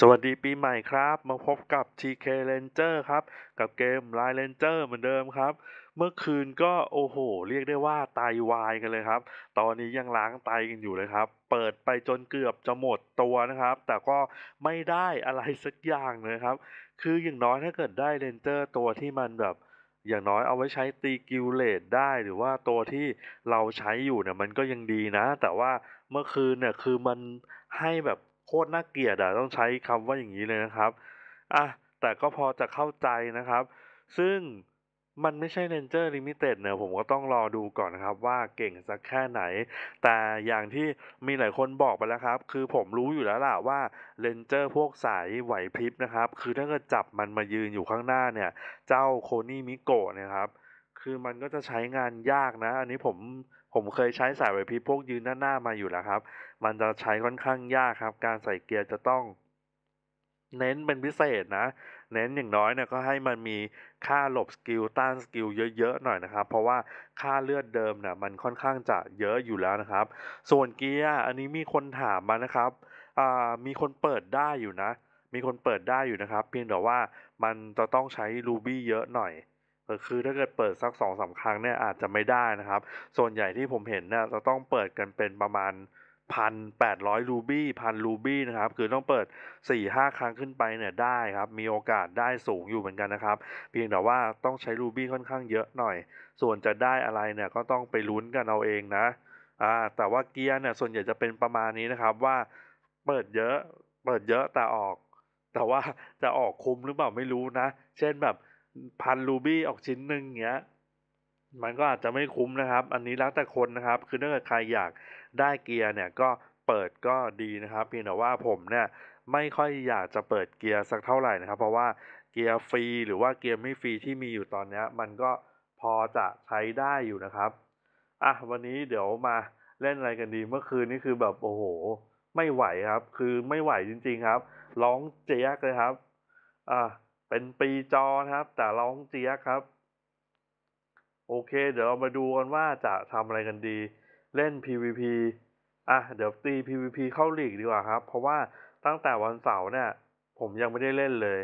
สวัสดี ปีใหม่ครับ มาพบกับ TK Ranger ครับ กับเกม Line Ranger เหมือนเดิมครับ เมื่อคืนก็ โอ้โห เรียกได้ว่าไตาวายกันเลยครับ ตอนนี้ยังล้างไตกันอยู่เลยครับ เปิดไปจนเกือบจะหมดตัวนะครับ แต่ก็ไม่ได้อะไรสักอย่างเลยครับ คืออย่างน้อยถ้าเกิดได้เรนเจอร์ตัวที่มันแบบอย่างน้อยเอาไว้ใช้ตีกิลเลตได้หรือว่าตัวที่เราใช้อยู่เนี่ยมันก็ยังดีนะ แต่ว่าเมื่อคืนเนี่ยคือมันให้แบบคตรน่าเกลียดอะต้องใช้คำว่าอย่างนี้เลยนะครับอ่ะแต่ก็พอจะเข้าใจนะครับ ซึ่งมันไม่ใช่เนเจอร์ลิมิเต็ดเนี่ยผมก็ต้องรอดูก่อนนะครับว่าเก่งสักแค่ไหน แต่อย่างที่มีหลายคนบอกไปแล้วครับ คือผมรู้อยู่แล้วล่ะว่าเนเจอร์พวกสายไหวพริบนะครับ คือถ้าเกิดจับมันมายืนอยู่ข้างหน้าเนี่ย เจ้าโคนี่มิโกะนะครับ คือมันก็จะใช้งานยากนะ อันนี้ผมผมเคยใช้สายไวพีพวกยืนหน้าๆมาอยู่แล้วครับ มันจะใช้ค่อนข้างยากครับ การใส่เกียร์จะต้อง เน้นเป็นพิเศษนะ เน้นอย่างน้อยเนี่ยก็ ให้มันมีค่าหลบสกิลต้านสกิลเยอะๆหน่อยนะครับ เพราะว่าค่าเลือดเดิมเนี่ยมันค่อนข้างจะเยอะอยู่แล้วนะครับ ส่วนเกียร์อันนี้มีคนถามมานะครับมีคนเปิดได้อยู่นะ มีคนเปิดได้อยู่นะครับ เพียงแต่ว่ามันจะต้องใช้รูบี้เยอะหน่อยคือถ้าเกิดเปิดสักสองสาครั้งเนี่ยอาจจะไม่ได้นะครับ ส่วนใหญ่ที่ผมเห็นเนี่ยจะต้องเปิดกันเป็นประมาณพันแปดร้อยรูบี้พันรูบี้นะครับ คือต้องเปิดสี่ห้าครั้งขึ้นไปเนี่ยได้ครับ มีโอกาสได้สูงอยู่เหมือนกันนะครับเพียงแต่ว่าต้องใช้รูบี้ค่อนข้างเยอะหน่อย ส่วนจะได้อะไรเนี่ย ก็ต้องไปลุ้นกันเอาเองนะอ่าแต่ว่าเกียร์เนี่ยส่วนใหญ่จะเป็นประมาณนี้นะครับว่าเปิดเยอะเปิดเยอะแต่ออก แต่ว่าจะออกคุ้มหรือเปล่าไม่รู้นะเช่นแบบพันรูบี้ออกชิ้นหนึ่งเงี้ย มันก็อาจจะไม่คุ้มนะครับ อันนี้แล้วแต่คนนะครับ คือถ้าเกิดใครอยากได้เกียร์เนี่ยก็เปิดก็ดีนะครับ เพียงแต่ว่าผมเนี่ย ไม่ค่อยอยากจะเปิดเกียร์สักเท่าไหร่นะครับ เพราะว่าเกียร์ฟรีหรือว่าเกียร์ไม่ฟรีที่มีอยู่ตอนนี้มันก็พอจะใช้ได้อยู่นะครับอ่ะวันนี้เดี๋ยวมาเล่นอะไรกันดีเมื่อคืนนี่คือแบบโอ้โหไม่ไหวครับ คือไม่ไหวจริงๆครับร้องเจ๊กเลยครับอ่ะเป็นปีจอนะครับ แต่เรา้องเจียครับ โอเค เดี๋ยวเรามาดูกันว่าจะทำอะไรกันดี เล่น PVP อ่ะเดี๋ยวตี PVP เข้าหลีกดีกว่าครับ เพราะว่าตั้งแต่วันเสาร์เนี่ย ผมยังไม่ได้เล่นเลย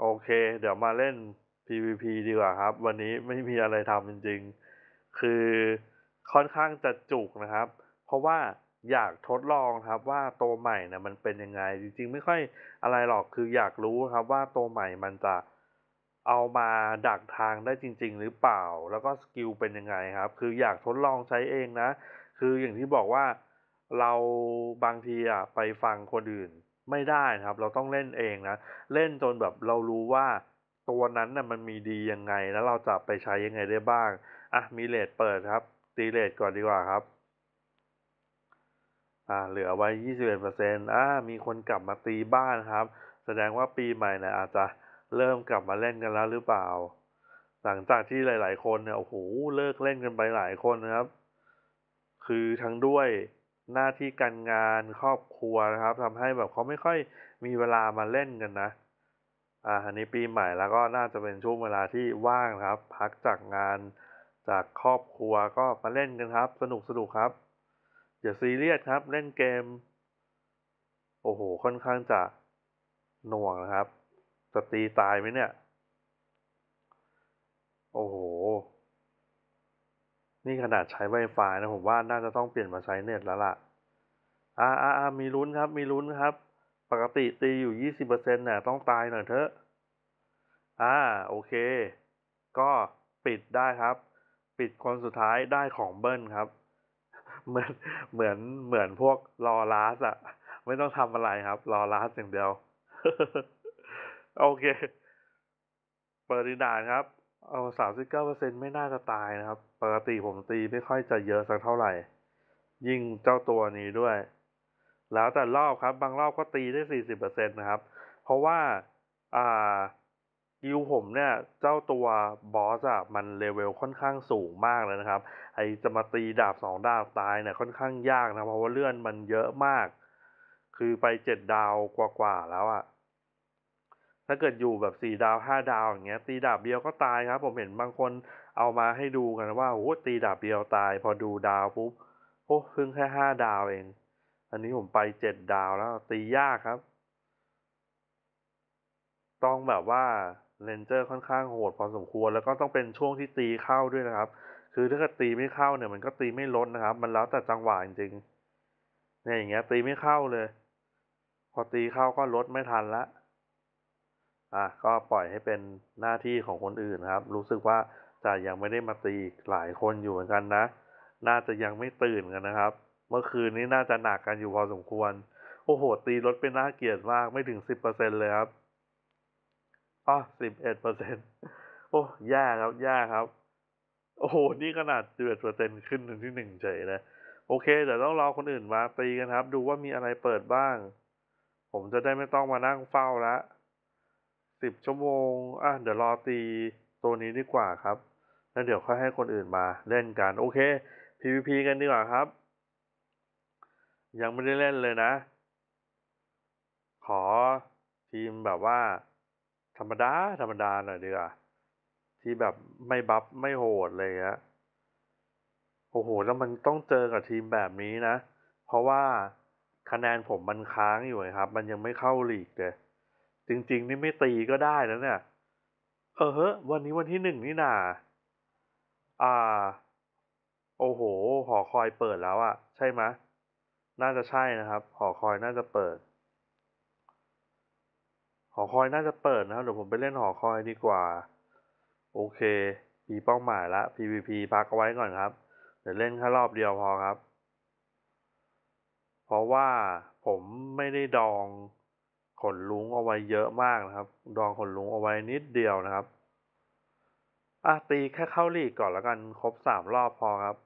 โอเค เดี๋ยวมาเล่น PVP ดีกว่าครับ วันนี้ไม่มีอะไรทำจริงๆ คือค่อนข้างจะจุกนะครับ เพราะว่าอยากทดลองครับว่าตัวใหม่นะมันเป็นยังไง จริงๆไม่ค่อยอะไรหรอกคืออยากรู้ครับว่าตัวใหม่มันจะเอามาดักทางได้จริงๆหรือเปล่า แล้วก็สกิลเป็นยังไงครับ คืออยากทดลองใช้เองนะคืออย่างที่บอกว่าเราบางทีอ่ะไปฟังคนอื่นไม่ได้นะครับ เราต้องเล่นเองนะเล่นจนแบบเรารู้ว่าตัวนั้นนะ่ะมันมีดียังไง แล้วเราจะไปใช้ยังไงได้บ้างอ่ะมีเลทเปิดครับตีเลทก่อนดีกว่าครับอ่าเหลือไว้ยี่สิบเอ็ดเปอร์เซ็นต์อ่ามีคนกลับมาตีบ้านครับ แสดงว่าปีใหม่เนี่ยอาจจะเริ่มกลับมาเล่นกันแล้วหรือเปล่าหลังจากที่หลาย ๆ คนเนี่ยโอ้โหเลิกเล่นกันไปหลายคนนะครับ คือทั้งด้วยหน้าที่การงานครอบครัวนะครับ ทำให้แบบเขาไม่ค่อยมีเวลามาเล่นกันนะอ่าอันนี้ปีใหม่แล้วก็น่าจะเป็นช่วงเวลาที่ว่างครับ พักจากงานจากครอบครัวก็มาเล่นกันครับ สนุกสนุกครับอย่าซีเรียสครับเล่นเกม โอ้โห ค่อนข้างจะหน่วงนะครับ จะตีตายไหมเนี่ย โอ้โห นี่ขนาดใช้ Wi-Fi นะผมว่าน่าจะต้องเปลี่ยนมาใช้เน็ตแล้วล่ะ อ่าอ่ามีลุ้นครับ มีลุ้นครับ ปกติตีอยู่ยี่สิบเนี่ยต้องตายหน่อยเถอะ อ่า โอเค ก็ปิดได้ครับ ปิดคนสุดท้ายได้ของเบิ้ลครับเหมือนเหมือนเหมือนพวกรอลาสอะไม่ต้องทำอะไรครับ รอลาสอย่างเดียว โอเคเปิดดีดานครับ เอาสามสิบเก้าเปอร์เซ็นไม่น่าจะตายนะครับ ปกติผมตีไม่ค่อยจะเยอะสักเท่าไหร่ ยิ่งเจ้าตัวนี้ด้วย แล้วแต่รอบครับ บางรอบก็ตีได้สี่สิบเปอร์เซ็นนะครับ เพราะว่า อ่าดิวผมเนี่ยเจ้าตัวบอสอะมันเลเวลค่อนข้างสูงมากเลยนะครับ ไอจะมาตีดาบสองดาบตายเนี่ยค่อนข้างยากนะเพราะว่าเลื่อนมันเยอะมาก คือไปเจ็ดดาวกว่าๆแล้วอะถ้าเกิดอยู่แบบสี่ดาวห้าดาวอย่างเงี้ย ตีดาบเดียวก็ตายครับ ผมเห็นบางคนเอามาให้ดูกันว่าโอ้ตีดาบเดียวตาย พอดูดาวปุ๊บโอ้เพิ่งแค่ห้าดาวเองอันนี้ผมไปเจ็ดดาวแล้ว ตียากครับ ต้องแบบว่าเลนเจอร์ ค่อนข้างโหดพอสมควรแล้วก็ต้องเป็นช่วงที่ตีเข้าด้วยนะครับ คือถ้าเกิดตีไม่เข้าเนี่ย มันก็ตีไม่ลดนะครับ มันแล้วแต่จังหวะจริงๆเนี่ยอย่างเงี้ย ตีไม่เข้าเลย พอตีเข้าก็ลดไม่ทันละอ่ะก็ปล่อยให้เป็นหน้าที่ของคนอื่นครับ รู้สึกว่าจะยังไม่ได้มาตีหลายคนอยู่เหมือนกันนะน่าจะยังไม่ตื่นกันนะครับ เมื่อคืนนี้น่าจะหนักกันอยู่พอสมควรโอ้โหตีรถเป็นน่าเกียดมากไม่ถึงสิบเเปอร์ซ็นเลยครับอ่ะสิบเอ็ดเปอร์เซ็นโอ้ ยากครับยากครับ โอ้โหนี่ขนาดเดือดเปอร์เซ็นขึ้นนึงที่หนึ่งเฉยนะโอเคเดี๋ยวต้องรอคนอื่นมาตีกันครับ ดูว่ามีอะไรเปิดบ้าง ผมจะได้ไม่ต้องมานั่งเฝ้าละสิบชั่วโมงอ่ะเดี๋ยวรอตีตัวนี้ดีกว่าครับแล้วเดี๋ยวค่อยให้คนอื่นมา เล่นกัน โอเค PVP กันดีกว่าครับ ยังไม่ได้เล่นเลยนะ ขอทีมแบบว่าธรรมดาธรรมดาหน่อยดีกว่าที่แบบไม่บัฟไม่โหดเลยฮะโอ้โหแล้วมันต้องเจอกับทีมแบบนี้นะ เพราะว่าคะแนนผมมันค้างอยู่ครับ มันยังไม่เข้าลีกเลยจริงๆนี่ไม่ตีก็ได้แล้วเนี่ยเออฮะวันนี้วันที่หนึ่งนี่นาอ่า โอ้โห หอคอยเปิดแล้วอะใช่ไหมน่าจะใช่นะครับ หอคอยน่าจะเปิดหอคอยน่าจะเปิดนะครับเดี๋ยวผมไปเล่นหอคอยดีกว่า โอเคมีเป้าหมายละ PVP พักเอาไว้ก่อนครับเดี๋ยวเล่นแค่รอบเดียวพอครับ เพราะว่าผมไม่ได้ดองขนลุงเอาไว้เยอะมากนะครับ ดองขนลุงเอาไว้นิดเดียวนะครับอ่ะตีแค่เข้าลีกก่อนแล้วกันครบสามรอบพอครับ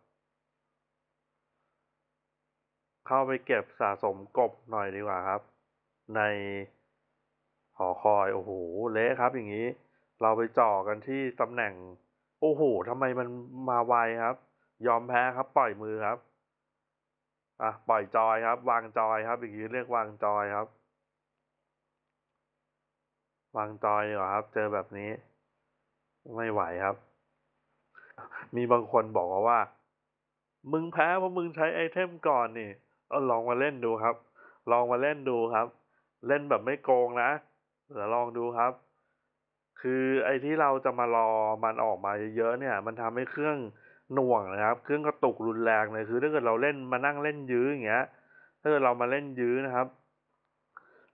เข้าไปเก็บสะสมกบหน่อยดีกว่าครับ ในหอคอยโอ้โหเละครับ อย่างนี้เราไปจ่อกันที่ตำแหน่ง โอ้โหทำไมมันมาไวครับ ยอมแพ้ครับ ปล่อยมือครับ อ่ะ ปล่อยจอยครับ วางจอยครับ อย่างนี้เรียกวางจอยครับ วางจอยเหรอครับ เจอแบบนี้ ไม่ไหวครับ มีบางคนบอกว่า มึงแพ้เพราะมึงใช้ไอเทมก่อนนี่เออลองมาเล่นดูครับ ลองมาเล่นดูครับ เล่นแบบไม่โกงนะเดี๋ยวลองดูครับ คือไอ้ที่เราจะมารอมันออกมาเยอะๆเนี่ย มันทำให้เครื่องหน่วงนะครับ เครื่องกระตุกรุนแรงเลยคือ ถ้าเกิดเราเล่นมานั่งเล่นยื้ออย่างเงี้ย ถ้าเกิดเรามาเล่นยื้อนะครับ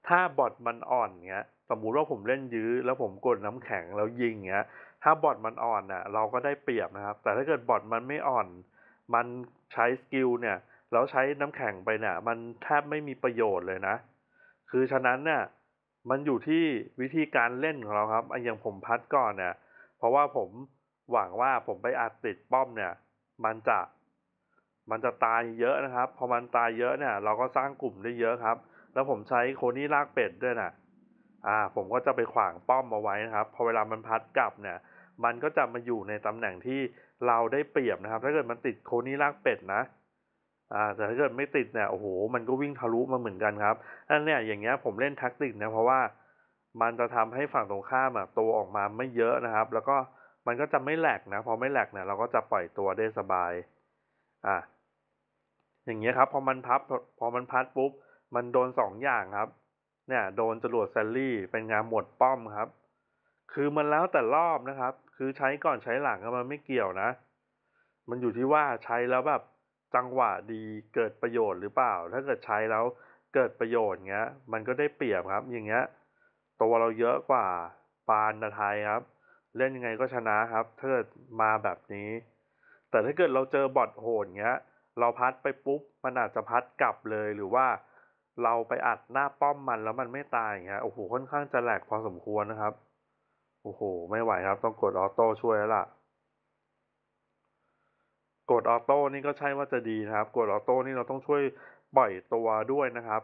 ถ้าบอดมันอ่อนเงี้ย สมมุติว่าผมเล่นยื้อ แล้วผมกดน้ำแข็งแล้วยิงเงี้ยถ้าบอดมันอ่อนน่ะเราก็ได้เปรียบนะครับ แต่ถ้าเกิดบอดมันไม่อ่อน มันใช้สกิลเนี่ยแล้วใช้น้ำแข็งไปเนี่ย มันแทบไม่มีประโยชน์เลยนะ คือฉะนั้นเนี่ยมันอยู่ที่วิธีการเล่นของเราครับ อย่างผมพัดก่อนเนี่ย เพราะว่าผมหวังว่าผมไปอัดติดป้อมเนี่ย มันจะ มันจะตายเยอะนะครับ พอมันตายเยอะเนี่ย เราก็สร้างกลุ่มได้เยอะครับ แล้วผมใช้โคนี่ลากเป็ดด้วยนะอ่า ผมก็จะไปขวางป้อมมาไว้นะครับ พอเวลามันพัดกลับเนี่ย มันก็จะมาอยู่ในตำแหน่งที่เราได้เปรียบนะครับ ถ้าเกิดมันติดโคนี่ลากเป็ดนะอ่าแต่ถ้าเกิดไม่ติดเนี่ยโอ้โหมันก็วิ่งทะลุมาเหมือนกันครับอันเนี้ยอย่างเงี้ยผมเล่นแท็กติกเนี่ยเพราะว่ามันจะทำให้ฝั่งตรงข้ามอ่ะโตออกมาไม่เยอะนะครับ แล้วก็มันก็จะไม่แหลกนะพอไม่แหลกเนี่ยเราก็จะปล่อยตัวได้สบาย อ่าอย่างเงี้ยครับ พอมันพับพอมันพัดปุ๊บมันโดนสองอย่างครับ เนี่ย โดนจรวดแซลลี่ เป็นงานหมดป้อมครับ คือมันแล้วแต่รอบนะครับ คือใช้ก่อนใช้หลังมันไม่เกี่ยวนะ มันอยู่ที่ว่าใช้แล้วแบบจังหวะดีเกิดประโยชน์หรือเปล่า ถ้าเกิดใช้แล้วเกิดประโยชน์เงี้ย มันก็ได้เปรียบครับ อย่างเงี้ย ตัวเราเยอะกว่าปานนาไทยครับ เล่นยังไงก็ชนะครับถ้าเกิดมาแบบนี้ แต่ถ้าเกิดเราเจอบอดโหดเงี้ย เราพัดไปปุ๊บ มันอาจจะพัดกลับเลยหรือว่าเราไปอัดหน้าป้อมมันแล้วมันไม่ตายเงี้ยโอ้โหค่อนข้างจะแหลกพอสมควรนะครับโอ้โหไม่ไหวครับ ต้องกดออโต้ช่วยแล้วล่ะกดออโต้นี่ก็ใช่ว่าจะดีนะครับ กดออโต้นี่เราต้องช่วยปล่อยตัวด้วยนะครับ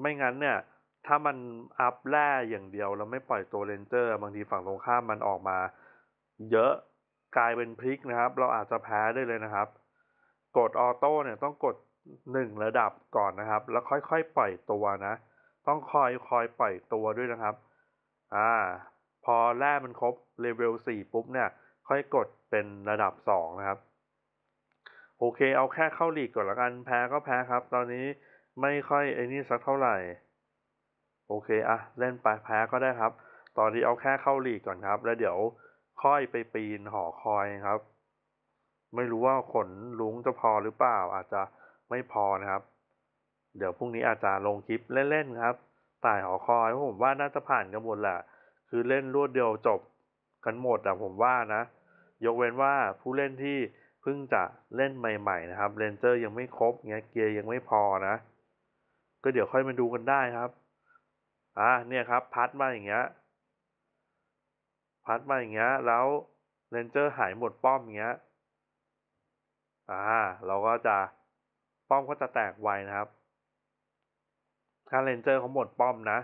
ไม่งั้นเนี่ย ถ้ามันอัพแร่อย่างเดียวแล้วไม่ปล่อยตัวเรนเจอร์ บางทีฝั่งตรงข้ามมันออกมาเยอะกลายเป็นพลิกนะครับเราอาจจะแพ้ได้เลยนะครับ กดออโต้เนี่ยต้องกด1ระดับก่อนนะครับ แล้วค่อยๆปล่อยตัวนะ ต้องคอยคอยปล่อยตัวด้วยนะครับ อ่า พอแร่มันครบเลเวล4ปุ๊บเนี่ยค่อยกดเป็นระดับ2นะครับโอเคเอาแค่เข้าหลีกก่อนละกันแพ้ก็แพ้ครับ ตอนนี้ไม่ค่อยไอ้นี่สักเท่าไหร่ โอเคอะเล่นไปแพ้ก็ได้ครับ ตอนนี้เอาแค่เข้าหลีกก่อนครับ แล้วเดี๋ยวค่อยไปปีนหอคอยครับ ไม่รู้ว่าขนลุงจะพอหรือเปล่า อาจจะไม่พอนะครับ เดี๋ยวพรุ่งนี้อาจจะลงคลิปเล่นๆครับตายหอคอย ผมว่าน่าจะผ่านกันหมดแหละ คือเล่นรวดเดียวจบกันหมดอะผมว่านะยกเว้นว่าผู้เล่นที่เพิ่งจะเล่นใหม่ๆนะครับ เรนเจอร์ยังไม่ครบเงี้ย เกียร์ยังไม่พอนะ ก็เดี๋ยวค่อยมาดูกันได้ครับ อ่าเนี่ยครับ พัดมาอย่างเงี้ย พัดมาอย่างเงี้ย แล้วเรนเจอร์หายหมดป้อมอย่างเงี้ย อ่า เราก็จะป้อมก็จะแตกไวนะครับ ถ้าเรนเจอร์เขาหมดป้อมนะ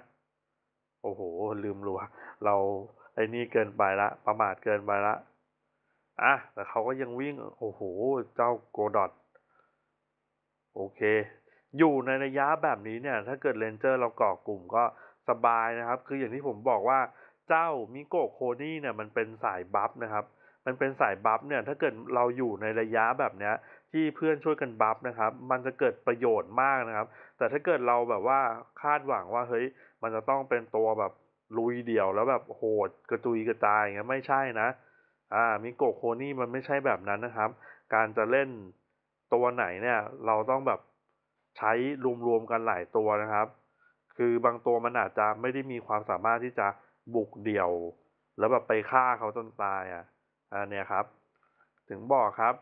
โอ้โห ลืมรัว เราไอ้นี่เกินไปละ ประมาทเกินไปละอ่ะแต่เขาก็ยังวิ่งโอ้โหเจ้าโกดอดโอเค อยู่ในระยะแบบนี้เนี่ย ถ้าเกิดเลนเจอร์เราเกาะกลุ่มก็สบายนะครับ คืออย่างที่ผมบอกว่าเจ้ามิโกโคนี่เนี่ย มันเป็นสายบัฟนะครับ มันเป็นสายบัฟเนี่ย ถ้าเกิดเราอยู่ในระยะแบบเนี้ย ที่เพื่อนช่วยกันบัฟนะครับ มันจะเกิดประโยชน์มากนะครับ แต่ถ้าเกิดเราแบบว่าคาดหวังว่าเฮ้ย มันจะต้องเป็นตัวแบบลุยเดี่ยวแล้วแบบโหด กระจุยกระจายอย่างเงี้ย ไม่ใช่นะอ่ามิโกโคนี่มันไม่ใช่แบบนั้นนะครับ การจะเล่นตัวไหนเนี่ย เราต้องแบบใช้รวมๆกันหลายตัวนะครับ คือบางตัวมันอาจจะไม่ได้มีความสามารถที่จะบุกเดี่ยว แล้วแบบไปฆ่าเขาจนตายอ่ะอันนี้ครับ ถึงบอกครับ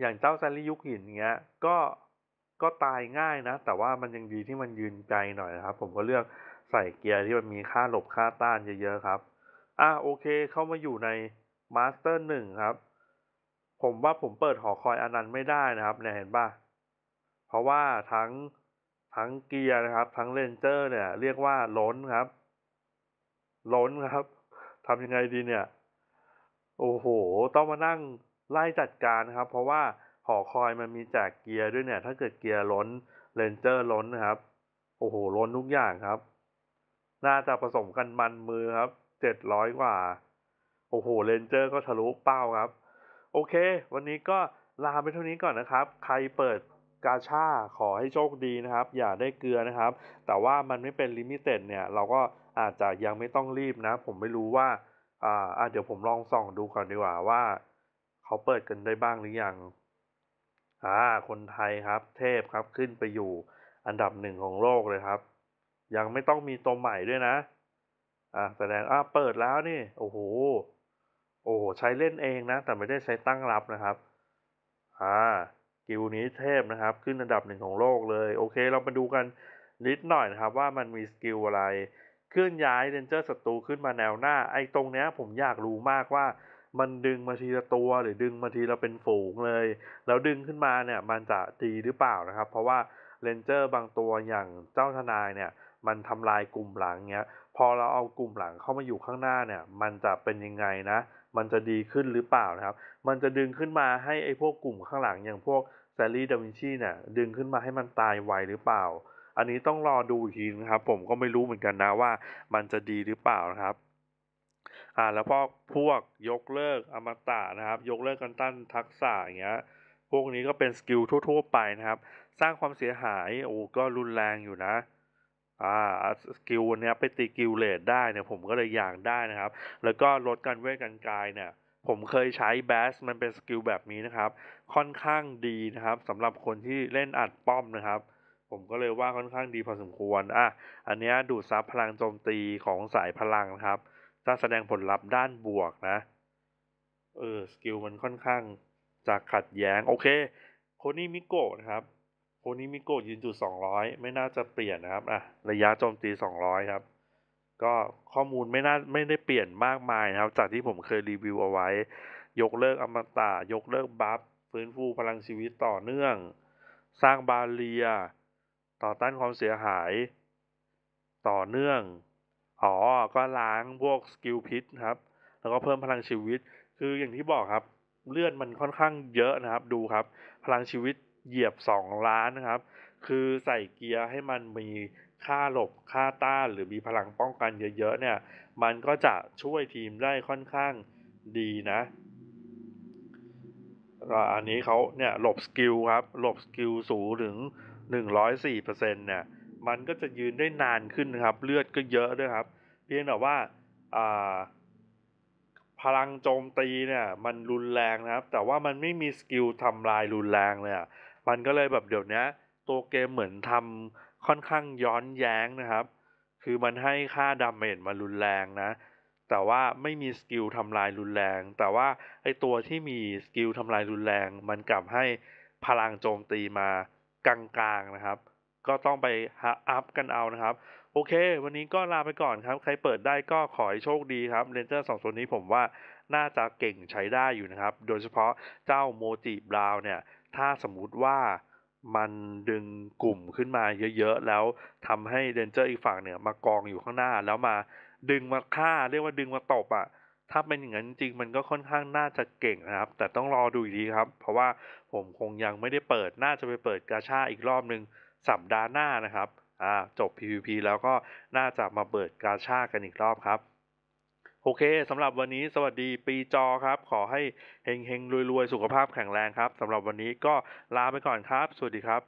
อย่างเจ้าซานลิยุกหินเงี้ยก็ก็ตายง่ายนะ แต่ว่ามันยังดีที่มันยืนใจหน่อยนะครับ ผมก็เลือกใส่เกียร์ที่มันมีค่าหลบค่าต้านเยอะๆครับ อ่ะโอเคเข้ามาอยู่ในมาสเตอร์หนึ่งครับ ผมว่าผมเปิดหอคอยอันนัไม่ได้นะครับ เนี่ยเห็นป่ะเพราะว่าทั้งทั้งเกียร์นะครับ ทั้งเลนเจอร์ เนี่ย เรียกว่าล้นครับ ล้นครับทำยังไงดีเนี่ยโอ้โหต้องมานั่งไล่จัดการครับ เพราะว่าหอคอยมันมีแจกเกียร์ด้วยเนี่ย ถ้าเกิดเกียร์ล้นเลนเจอร์ล้นนะครับโอ้โหล้นทุกอย่างครับ น่าจะผสมกันมันมือครับเจ็ดร้อยกว่าโอ้โหเลนเจอร์ก็ทะลุเป้าครับ โอเค วันนี้ก็ลาไปเท่านี้ก่อนนะครับ ใครเปิดกาชาขอให้โชคดีนะครับ อย่าได้เกลือนะครับ แต่ว่ามันไม่เป็นลิมิเต็ดเนี่ย เราก็อาจจะยังไม่ต้องรีบนะ ผมไม่รู้ว่าอ่าเดี๋ยวผมลองส่องดูก่อนดีกว่าว่าเขาเปิดกันได้บ้างหรือยัง อ่าคนไทยครับ เทพครับขึ้นไปอยู่อันดับหนึ่งของโลกเลยครับ ยังไม่ต้องมีตัวใหม่ด้วยนะ อ่าแสดงอ่าเปิดแล้วนี่โอ้โหโอ้ใช้เล่นเองนะแต่ไม่ได้ใช้ตั้งรับนะครับอ่ากิวนี้เทพนะครับ ขึ้นอันดับหนึ่งของโลกเลย โอเค เรามาดูกันนิดหน่อยนะครับ ว่ามันมีสกิลอะไรเคลื่อนย้าย เรนเจอร์ศัตรูขึ้นมาแนวหน้า ไอ้ตรงเนี้ย ผมอยากรู้มากว่า มันดึงมาทีละตัวหรือดึงมาทีละเป็นฝูงเลย แล้วดึงขึ้นมาเนี่ย มันจะดีหรือเปล่านะครับ เพราะว่าเรนเจอร์บางตัวอย่างเจ้าทนายเนี่ย มันทำลายกลุ่มหลังเงี้ย พอเราเอากลุ่มหลังเข้ามาอยู่ข้างหน้าเนี่ย มันจะเป็นยังไงนะมันจะดีขึ้นหรือเปล่านะครับ มันจะดึงขึ้นมาให้ไอ้พวกกลุ่มข้างหลังอย่างพวกแซลลี่ดาวินชีเนี่ยดึงขึ้นมาให้มันตายไวหรือเปล่า อันนี้ต้องรอดูทีนะครับ ผมก็ไม่รู้เหมือนกันนะว่า มันจะดีหรือเปล่านะครับ อ่า แล้วพวกพวกยกเลิกอมตะนะครับ ยกเลิกกันตั้นทักษะอย่างเงี้ย พวกนี้ก็เป็นสกิลทั่วๆไปนะครับ สร้างความเสียหายโอ้ก็รุนแรงอยู่นะอ่าสกิลเนี้ยไปตีกิลเลดได้เนี่ยผมก็เลยอยากได้นะครับ แล้วก็ลดการเวทกันกายเนี่ย ผมเคยใช้แบส มันเป็นสกิลแบบนี้นะครับ ค่อนข้างดีนะครับสำหรับคนที่เล่นอัดป้อมนะครับ ผมก็เลยว่าค่อนข้างดีพอสมควร อ่ะอันนี้ดูดซับพลังโจมตีของสายพลังนะครับจะแสดงผลลัพธ์ด้านบวกนะเออสกิลมันค่อนข้างจะขัดแย้ง โอเคโคนี่มิโกะนะครับโคนิมิโกะยืนจุดสองร้อยไม่น่าจะเปลี่ยนนะครับอ่ะระยะโจมตีสองร้อยครับ ก็ข้อมูลไม่น่าไม่ได้เปลี่ยนมากมายนะครับ จากที่ผมเคยรีวิวเอาไว้ ยกเลิกอมตะยกเลิกบัฟฟื้นฟูพลังชีวิตต่อเนื่อง สร้างบาเรีย ต่อต้านความเสียหาย ต่อเนื่อง อ๋อ ก็ล้าง พวกสกิลพิษครับ แล้วก็เพิ่มพลังชีวิตคืออย่างที่บอกครับ เลือดมันค่อนข้างเยอะนะครับ ดูครับ พลังชีวิตเหยียบ2ล้านนะครับ คือใส่เกียร์ให้มันมีค่าหลบค่าต้านหรือมีพลังป้องกันเยอะๆเนี่ย มันก็จะช่วยทีมได้ค่อนข้างดีนะ อันนี้เขาเนี่ยหลบสกิลครับ หลบสกิลสูงถึง104%เนี่ย มันก็จะยืนได้นานขึ้นนะครับ เลือดก็เยอะด้วยครับ เพียงแต่ว่า พลังโจมตีเนี่ยมันรุนแรงนะครับ แต่ว่ามันไม่มีสกิลทำลายรุนแรงเลยมันก็เลยแบบเดี๋ยวนี้ตัวเกมเหมือนทำค่อนข้างย้อนแย้งนะครับ คือมันให้ค่าดาเมจมารุนแรงนะ แต่ว่าไม่มีสกิลทำลายรุนแรง แต่ว่าไอตัวที่มีสกิลทำลายรุนแรง มันกลับให้พลังโจมตีมากลางๆ นะครับ ก็ต้องไปหาอัพกันเอานะครับ โอเค วันนี้ก็ลาไปก่อนครับ ใครเปิดได้ก็ขอให้โชคดีครับเรนเจอร์สองตัวนี้ผมว่าน่าจะเก่งใช้ได้อยู่นะครับโดยเฉพาะเจ้าโมจิบราวเนี่ยถ้าสมมติว่ามันดึงกลุ่มขึ้นมาเยอะๆแล้วทำให้เดนเจอร์อีกฝั่งเนี่ยมากองอยู่ข้างหน้าแล้วมาดึงมาฆ่าเรียกว่าดึงมาตบอะ่ะถ้าเป็นอย่างนั้นจริง มันก็ค่อนข้างน่าจะเก่งนะครับแต่ต้องรอดูดีครับ เพราะว่าผมคงยังไม่ได้เปิดน่าจะไปเปิดกาชาอีกรอบนึงสัปดาห์หน้านะครับอ่าจบ PVP แล้วก็น่าจะมาเปิดกาชากันอีกรอบครับโอเคสำหรับวันนี้สวัสดีปีจอครับ ขอให้เฮงเฮงรวยรวยสุขภาพแข็งแรงครับ สำหรับวันนี้ก็ลาไปก่อนครับ สวัสดีครับ